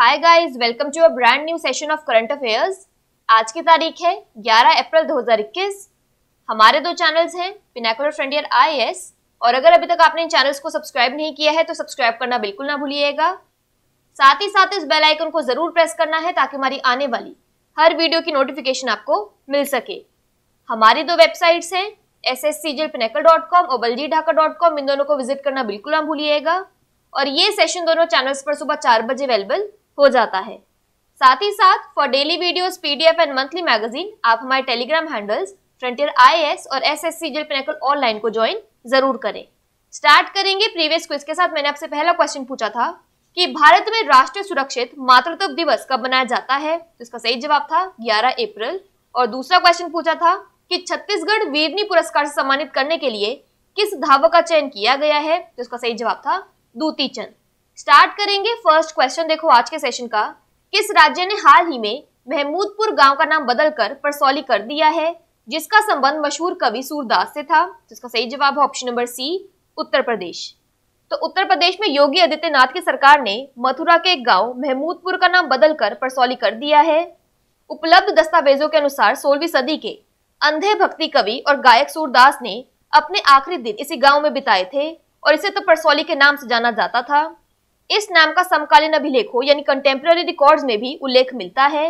hi guys welcome to a brand new session of current affairs आज की तारीख है 11 अप्रैल 2021 हमारे दो चैनल्स हैं पिनाकुलर फ्रंटियर आईएएस और अगर अभी तक आपने इन चैनल्स को सब्सक्राइब नहीं किया है तो सब्सक्राइब करना बिल्कुल ना भूलिएगा साथ ही साथ इस बेल आइकन को जरूर प्रेस करना है ताकि हमारी आने वाली हर वीडियो की नोटिफिकेशन आपको मिल सके हमारी दो वेबसाइट्स हैं एस एस सी जेल पिनेकल डॉट कॉम और बलजी ढाका डॉट कॉम इन दोनों को विजिट करना बिल्कुल ना भूलिएगा और ये सेशन दोनों चैनल्स पर सुबह चार बजे अवेलेबल हो जाता है साथ ही साथ for daily videos PDF and monthly magazine आप हमारे टेलीग्राम हैंडल्स फ्रंटियर आईएएस और एस जेल पेनेकल ऑनलाइन को ज्वाइन जरूर करें स्टार्ट करेंगे प्रीवियस क्विज के साथ मैंने आपसे पहला क्वेश्चन पूछा था कि भारत में राष्ट्रीय सुरक्षित मातृत्व दिवस कब मनाया जाता है तो इसका सही जवाब था 11 अप्रैल और दूसरा क्वेश्चन पूछा था कि छत्तीसगढ़ वीरनी पुरस्कार से सम्मानित करने के लिए किस धावक का चयन किया गया है तो इसका सही जवाब था दूती चंद स्टार्ट करेंगे फर्स्ट क्वेश्चन देखो आज के सेशन का किस राज्य ने हाल ही में महमूदपुर गांव का नाम बदलकर परसौली कर दिया है जिसका संबंध मशहूर कवि सूरदास से था जिसका सही जवाब है ऑप्शन नंबर सी उत्तर प्रदेश तो उत्तर प्रदेश में योगी आदित्यनाथ की सरकार ने मथुरा के एक गांव महमूदपुर का नाम बदलकर परसौली कर दिया है उपलब्ध दस्तावेजों के अनुसार सोलहवीं सदी के अंधे भक्ति कवि और गायक सूरदास ने अपने आखिरी दिन इसी गांव में बिताए थे और इसे तो परसौली के नाम से जाना जाता था इस नाम का समकालीन अभिलेखों यानी कंटेम्प्रेरी रिकॉर्ड्स में भी उल्लेख मिलता है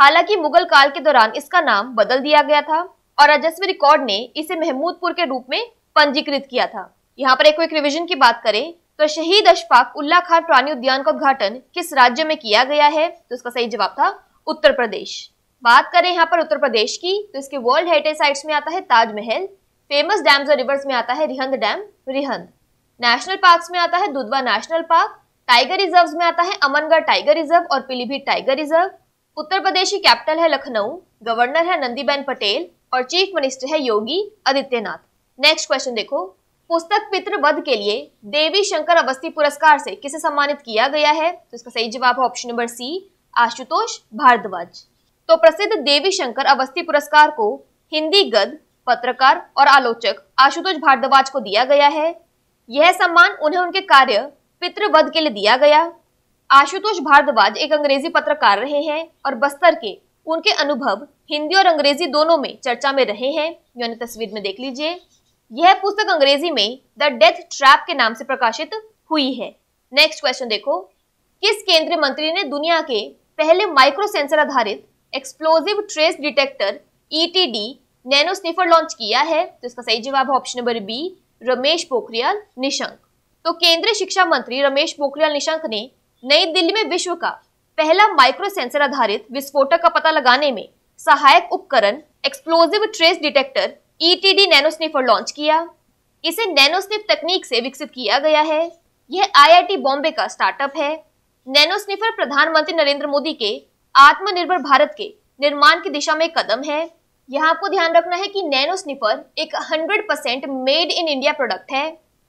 हालांकि मुगल काल के दौरान इसका नाम बदल दिया गया था और राजस्व रिकॉर्ड ने इसे महमूदपुर के रूप में पंजीकृत किया था यहाँ पर एक क्विक रिविजन की बात करें तो शहीद अशफाक उल्ला खान प्राणी उद्यान का उद्घाटन किस राज्य में किया गया है तो इसका सही जवाब था उत्तर प्रदेश बात करें यहाँ पर उत्तर प्रदेश की तो इसके वर्ल्ड हेरिटेज साइट्स में आता है ताजमहल फेमस डैम्स और रिवर्स में आता है Rihand dam Rihand national park में आता है Dudhwa national park tiger reserve में आता है अमनगढ़ टाइगर रिजर्व और पीलीभीत टाइगर रिजर्व उत्तर प्रदेश की कैपिटल है लखनऊ गवर्नर है नंदीबेन पटेल और चीफ मिनिस्टर है योगी आदित्यनाथ नेक्स्ट क्वेश्चन देखो पुस्तक पित्र वध के लिए देवी शंकर अवस्थी पुरस्कार से किसे सम्मानित किया गया है तो इसका सही जवाब है option number C Ashutosh Bhardwaj तो प्रसिद्ध देवी शंकर अवस्थी पुरस्कार को हिंदी गद पत्रकार और आलोचक आशुतोष भारद्वाज को दिया गया है यह सम्मान उन्हें उनके कार्य पितृवध के लिए दिया गया आशुतोष भारद्वाज एक अंग्रेजी पत्रकार रहे हैं और बस्तर के उनके अनुभव हिंदी और अंग्रेजी दोनों में चर्चा में रहे हैं यानी तस्वीर में देख लीजिए यह पुस्तक अंग्रेजी में द डेथ ट्रैप के नाम से प्रकाशित हुई है नेक्स्ट क्वेश्चन देखो किस केंद्रीय मंत्री ने दुनिया के पहले माइक्रो सेंसर आधारित explosive trace detector ETD nano sniffer launch किया है तो इसका सही जवाब option number B Ramesh Pokhriyal Nishank तो केंद्रीय शिक्षा मंत्री रमेश पोखरियाल निशंक ने नई दिल्ली में विश्व का पहला माइक्रो सेंसर आधारित विस्फोटक का पता लगाने में सहायक उपकरण explosive trace detector ETD e nano sniffer launch किया इसे नैनोस्निफ तकनीक से विकसित किया गया है यह आईआईटी बॉम्बे का स्टार्टअप है नैनोस्निफर प्रधानमंत्री नरेंद्र मोदी के आत्मनिर्भर भारत के निर्माण की दिशा में कदम है यहाँ आपको ध्यान रखना है कि नैनो स्निफर एक 100% मेड इन इंडिया प्रोडक्ट है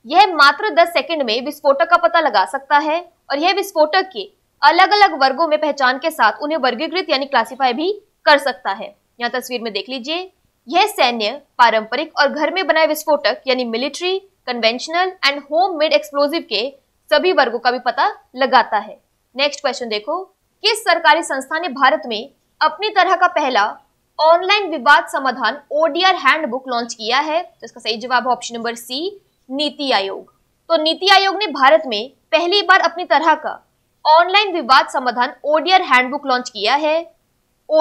यह मात्र 10 सेकंड में विस्फोटक का पता लगा सकता है और यह विस्फोटक के अलग अलग वर्गों में पहचान के साथ उन्हें वर्गीकृत यानी क्लासीफाई भी कर सकता है यहाँ तस्वीर में देख लीजिए यह सैन्य पारंपरिक और घर में बनाए विस्फोटक यानी military conventional and home made explosive के सभी वर्गों का भी पता लगाता है नेक्स्ट क्वेश्चन देखो किस सरकारी संस्था ने भारत में अपनी तरह का पहला ऑनलाइन विवाद समाधान ओडीआर हैंडबुक लॉन्च किया है तो इसका सही जवाब ऑप्शन नंबर सी नीति आयोग तो नीति आयोग ने भारत में पहली बार अपनी तरह का ऑनलाइन विवाद समाधान ओडियर हैंडबुक लॉन्च किया है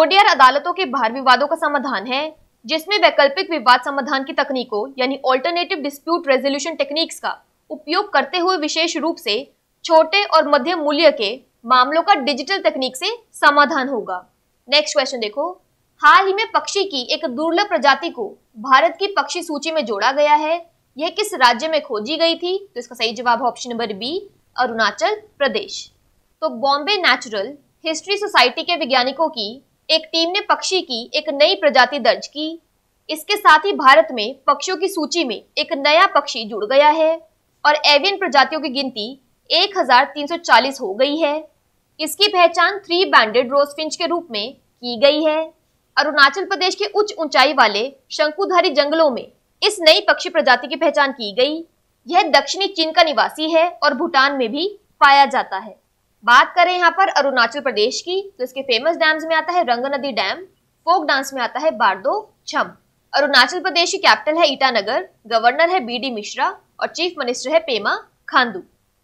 ओडियर अदालतों के बाहर विवादों का समाधान है जिसमें वैकल्पिक विवाद समाधान की तकनीकों यानी ऑल्टरनेटिव डिस्प्यूट रेजोल्यूशन टेक्निक्स का उपयोग करते हुए विशेष रूप से छोटे और मध्यम मूल्य के मामलों का डिजिटल तकनीक से समाधान होगा नेक्स्ट क्वेश्चन देखो हाल ही में पक्षी की एक दुर्लभ प्रजाति को भारत की पक्षी सूची में जोड़ा गया है यह किस राज्य में खोजी गई थी तो इसका सही जवाब है option number B Arunachal Pradesh तो बॉम्बे नेचुरल हिस्ट्री सोसाइटी के वैज्ञानिकों की एक टीम ने पक्षी की एक नई प्रजाति दर्ज की इसके साथ ही भारत में पक्षियों की सूची में एक नया पक्षी जुड़ गया है और एवियन प्रजातियों की गिनती 1340 हो गई है इसकी पहचान थ्री बैंडेड रोजफिंच के रूप में की गई है अरुणाचल प्रदेश के उच्च ऊंचाई वाले शंकुधारी जंगलों में इस नई पक्षी प्रजाति की पहचान की गई यह दक्षिणी चीन का निवासी है और भूटान में भी पाया जाता है बात करें यहाँ पर अरुणाचल प्रदेश की तो इसके फेमस डैम्स में आता है रंग नदी डैम फोक डांस में आता है बारदो छम अरुणाचल प्रदेश की कैपिटल है ईटानगर गवर्नर है बी डी मिश्रा और चीफ मिनिस्टर है पेमा खांडू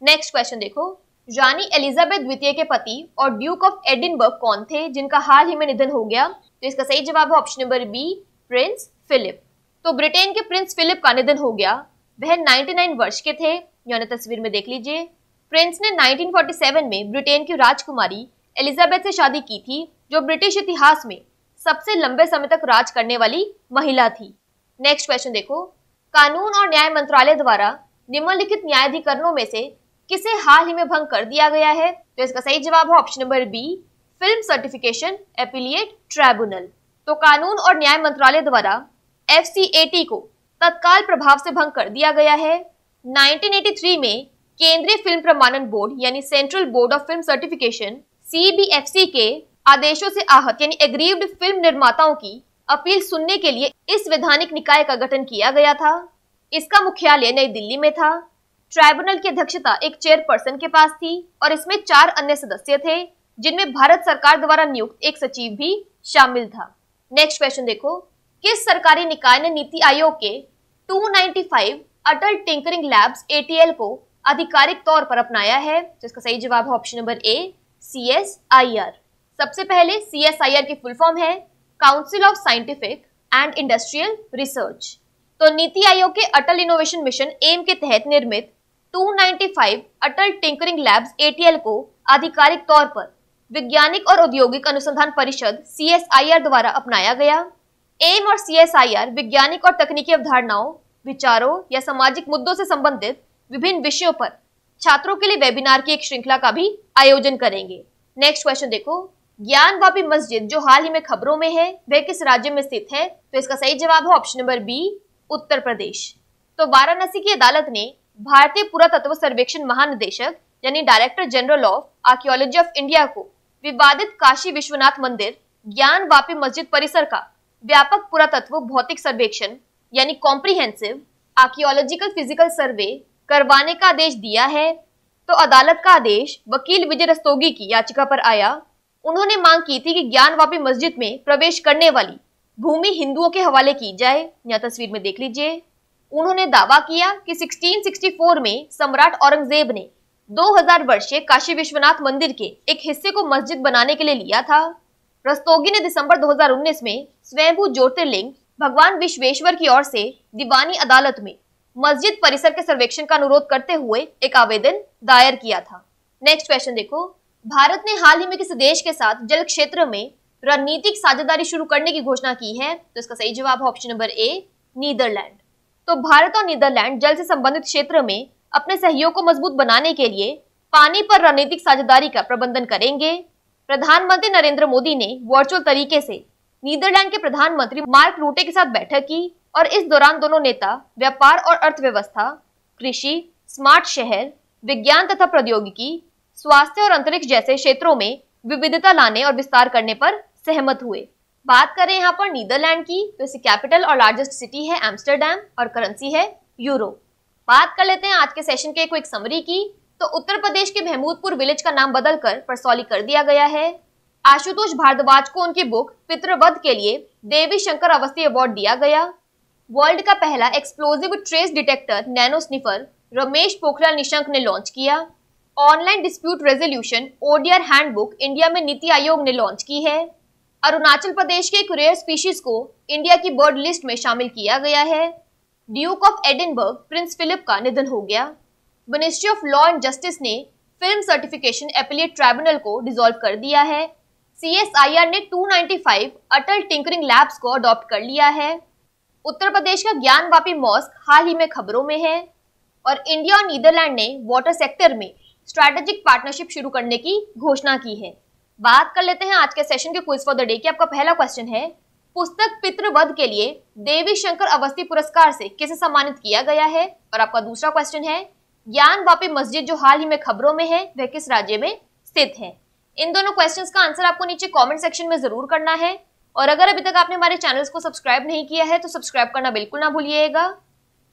नेक्स्ट क्वेश्चन देखो रानी एलिजाबेथ द्वितीय के पति और ड्यूक ऑफ एडिनबर्ग कौन थे जिनका हाल ही में निधन हो गया तो इसका सही जवाब है option number B Prince Philip तो ब्रिटेन के प्रिंस फिलिप का निधन हो गया वह 99 वर्ष के थे यानी तस्वीर में देख लीजिए प्रिंस ने 1947 में ब्रिटेन की राजकुमारी एलिजाबेथ से शादी की थी जो ब्रिटिश इतिहास में सबसे लंबे समय तक राज करने वाली महिला थी नेक्स्ट क्वेश्चन देखो कानून और न्याय मंत्रालय द्वारा निम्नलिखित न्यायाधिकरणों में से किसे हाल ही में भंग कर दिया गया है तो इसका सही जवाब है option number B film certification appellate tribunal तो कानून और न्याय मंत्रालय द्वारा एफ को तत्काल प्रभाव से भंग कर दिया गया है 1983 में केंद्रीय फिल्म प्रमाणन बोर्ड यानी central board of film certification C के आदेशों से आहत यानी एग्रीव्ड फिल्म निर्माताओं की अपील सुनने के लिए इस वैधानिक निकाय का गठन किया गया था इसका मुख्यालय नई दिल्ली में था ट्राइब्यूनल की अध्यक्षता एक चेयरपर्सन के पास थी और इसमें चार अन्य सदस्य थे जिनमें भारत सरकार द्वारा नियुक्त एक सचिव भी शामिल था नेक्स्ट क्वेश्चन देखो किस सरकारी निकाय ने नीति आयोग के 295 अटल टिंकरिंग लैब्स एटीएल को आधिकारिक तौर पर अपनाया है जिसका सही जवाब है ऑप्शन नंबर ए सी सबसे पहले सी की फुल फॉर्म है council of scientific and industrial research तो नीति आयोग के अटल इनोवेशन मिशन एम के तहत निर्मित 295 अटल टिंकरिंग लैब्स एटीएल को आधिकारिक तौर पर वैज्ञानिक और औद्योगिक अनुसंधान परिषद सीएसआईआर द्वारा अपनाया गया एम और सीएसआईआर वैज्ञानिक और तकनीकी अवधारणाओं विचारों या सामाजिक मुद्दों से संबंधित विभिन्न विषयों पर छात्रों के लिए वेबिनार की एक श्रृंखला का भी आयोजन करेंगे नेक्स्ट क्वेश्चन देखो ज्ञान वापी मस्जिद जो हाल ही में खबरों में है वह किस राज्य में स्थित है तो इसका सही जवाब है option number B Uttar Pradesh तो वाराणसी की अदालत ने भारतीय पुरातत्व सर्वेक्षण महानिदेशक यानी director general of archaeology of India को विवादित काशी विश्वनाथ मंदिर ज्ञान वापी मस्जिद परिसर का व्यापक पुरातत्व भौतिक सर्वेक्षण यानी कॉम्प्रिहेंसिव आर्कियोलॉजिकल फिजिकल सर्वे करवाने का आदेश दिया है तो अदालत का आदेश वकील विजय रस्तोगी की याचिका पर आया उन्होंने मांग की थी कि ज्ञानवापी मस्जिद में प्रवेश करने वाली भूमि हिंदुओं के हवाले की जाए या तस्वीर में देख लीजिए उन्होंने दावा किया कि 1664 में सम्राट औरंगजेब ने 2000 वर्षीय काशी विश्वनाथ मंदिर के एक हिस्से को मस्जिद बनाने के लिए लिया था रस्तोगी ने दिसंबर 2019 में स्वयंभू ज्योतिर्लिंग भगवान विश्वेश्वर की ओर से दीवानी अदालत में मस्जिद परिसर के सर्वेक्षण का अनुरोध करते हुए एक आवेदन दायर किया था नेक्स्ट क्वेश्चन देखो भारत ने हाल ही में किस देश के साथ जल क्षेत्र में रणनीतिक साझेदारी शुरू करने की घोषणा की है तो इसका सही जवाब ऑप्शन नंबर ए नीदरलैंड तो भारत और नीदरलैंड जल से संबंधित क्षेत्र में अपने सहयोग को मजबूत बनाने के लिए पानी पर रणनीतिक साझेदारी का प्रबंधन करेंगे प्रधानमंत्री नरेंद्र मोदी ने वर्चुअल तरीके से नीदरलैंड के प्रधानमंत्री मार्क रूटे के साथ बैठक की और इस दौरान दोनों नेता व्यापार और अर्थव्यवस्था कृषि स्मार्ट शहर विज्ञान तथा प्रौद्योगिकी स्वास्थ्य और अंतरिक्ष जैसे क्षेत्रों में विविधता लाने और विस्तार करने पर सहमत हुए बात करें यहाँ पर नीदरलैंड की तो इसकी कैपिटल और लार्जेस्ट सिटी है एम्स्टरडेम और करेंसी है यूरो बात कर लेते हैं आज के सेशन के क्विक समरी की तो उत्तर प्रदेश के महमूदपुर विलेज का नाम बदलकर परसौली कर दिया गया है आशुतोष भारद्वाज को उनकी बुक पितृवध के लिए देवी शंकर अवस्थी अवार्ड दिया गया वर्ल्ड का पहला explosive trace detector nano sniffer Ramesh Pokhriyal Nishank ने लॉन्च किया online dispute resolution ODR handbook India में नीति आयोग ने लॉन्च की है अरुणाचल प्रदेश के कुरियर स्पीशीज को इंडिया की बर्ड लिस्ट में शामिल किया गया है Duke of Edinburgh Prince Philip का निधन हो गया ministry of law and justice ने फिल्म सर्टिफिकेशन एपिलेट ट्राइब्यूनल को डिसॉल्व कर दिया है सीएसआईआर ने 295 अटल टिंकरिंग लैब्स को अडॉप्ट कर लिया है उत्तर प्रदेश का ज्ञान वापी मॉस्क हाल ही में खबरों में है और इंडिया और नीदरलैंड ने वाटर सेक्टर में स्ट्रैटेजिक पार्टनरशिप शुरू करने की घोषणा की है बात कर लेते हैं आज के सेशन के क्विज फॉर द डे की आपका पहला क्वेश्चन है पुस्तक पितृवध के लिए देवी शंकर अवस्थी पुरस्कार से किसे सम्मानित किया गया है और आपका दूसरा क्वेश्चन है ज्ञान वापी मस्जिद जो हाल ही में खबरों में है वह किस राज्य में स्थित है इन दोनों क्वेश्चन का आंसर आपको नीचे कॉमेंट सेक्शन में जरूर करना है और अगर अभी तक आपने हमारे चैनल को सब्सक्राइब नहीं किया है तो सब्सक्राइब करना बिल्कुल ना भूलिएगा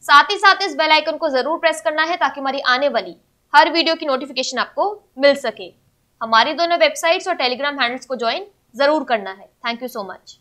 साथ ही साथ इस बेल आइकन को जरूर प्रेस करना है ताकि हमारी आने वाली हर वीडियो की नोटिफिकेशन आपको मिल सके हमारी दोनों वेबसाइट्स और टेलीग्राम हैंडल्स को ज्वाइन जरूर करना है थैंक यू सो मच